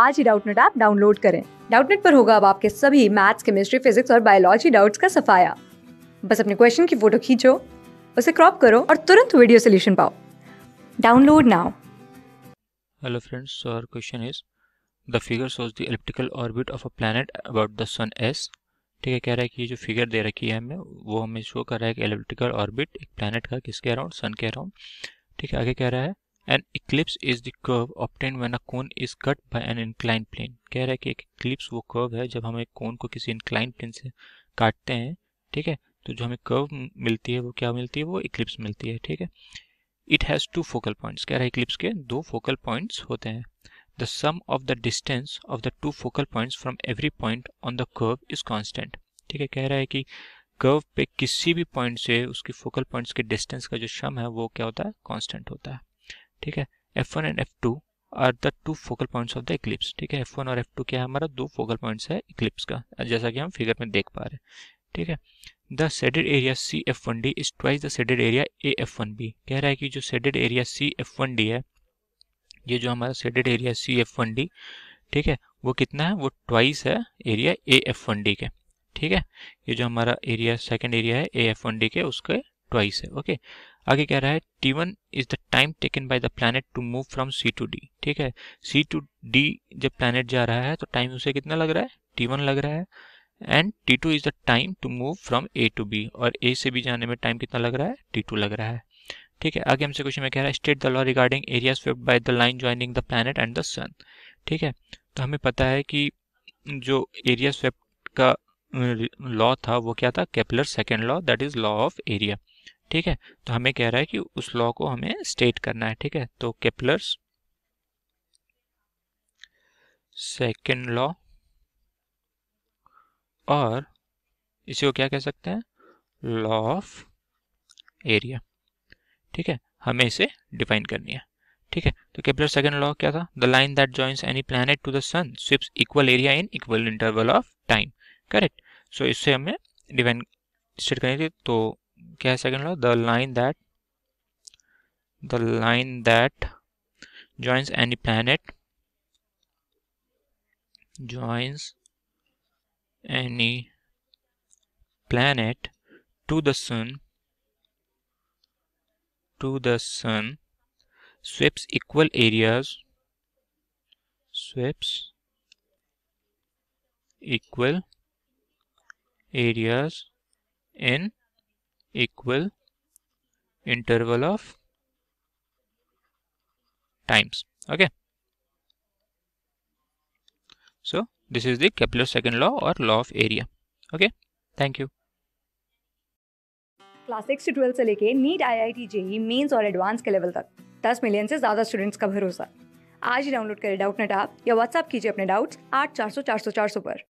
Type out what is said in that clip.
आज ही Doubtnut app download करें डाउटनेट पर होगा अब आपके सभी मैथ्स केमिस्ट्री फिजिक्स और बायोलॉजी डाउट्स का सफाया बस अपने क्वेश्चन की फोटो खींचो उसे क्रॉप करो और तुरंत वीडियो सोल्यूशन पाओ download now hello friends so our question is the figure shows the elliptical orbit of a planet about the sun S ठीक है कह रहा है कि ये जो फिगर दे रखी है हमें वो हमें शो कर रहा है कि एलिप्टिकल ऑर्बिट एक प्लैनेट का किसके अराउंड सन के अराउंड ठीक है आगे कह रहा है an ellipse is the curve obtained when a cone is cut by an inclined plane कह रहा है कि एक इक्लिप्स वो कर्व है जब हम एक कोन को किसी इंक्लाइन प्लेन से काटते हैं ठीक है तो जो हमें कर्व मिलती है वो क्या मिलती है वो इक्लिप्स मिलती है ठीक है it has two focal points कह रहा है इक्लिप्स के दो फोकल पॉइंट्स होते हैं the sum of the distance of the two focal points from every point on the curve is constant ठीक है कह रहा है कि कर्व पे किसी भी पॉइंट से उसकी फोकल पॉइंट्स के डिस्टेंस का जो सम है वो क्या होता है कॉन्स्टेंट होता है ठीक है F one and F two are the two focal points of the ellipse ठीक है एफ वन और एफ टू क्या है हमारा दो फोकल पॉइंट्स है इक्लिप्स का जैसा कि हम फिगर में देख पा रहे हैं ठीक है the shaded area C F one D is twice the shaded area A F one B कह रहा है कि जो shaded area C F one D है ये जो हमारा shaded area C F one D ठीक है वो कितना है वो ट्वाइस है area A F one D के ठीक है ये जो हमारा एरिया सेकेंड एरिया है ए एफ वन डी के उसके ट्वाइस है ओके आगे कह रहा है T one is the time taken by the planet to move from C to D ठीक है सी टू डी जब प्लानट जा रहा है तो टाइम उसे कितना लग रहा है टी वन लग रहा है and T two is the time to move from A to B और ए से बी जाने में टाइम कितना लग रहा है टी टू लग रहा है ठीक है आगे हमसे क्वेश्चन में कह रहा है state the law regarding area swept by the line joining the planet and the sun ठीक है तो हमें पता है कि जो एरिया स्वेप्ट का लॉ था वो क्या था Kepler second law that is law of area ठीक है तो हमें कह रहा है कि उस लॉ को हमें स्टेट करना है ठीक है तो केपलर्स सेकेंड लॉ और इसी को क्या कह सकते हैं लॉ ऑफ एरिया ठीक है हमें इसे डिफाइन करनी है ठीक है तो केपलर सेकेंड लॉ क्या था the line that joins any planet to the sun sweeps equal area in equal interval of time correct so इससे हमें डिफाइन स्टेट करनी थी तो क्या है second law the line that the line that joins any planet joins any planet to the sun to the sun sweeps equal areas sweeps equal areas in equal interval of times okay so this is the kepler second law or law of area okay thank you class six से twelfth से लेके NEET I I T JEE Mains और advance के level तक 10 million से ज़्यादा students का भरोसा आज ही डाउनलोड करें डाउट नेट आप या व्हाट्सअप कीजिए अपने डाउट्स आठ चार सौ चार सौ चार सौ पर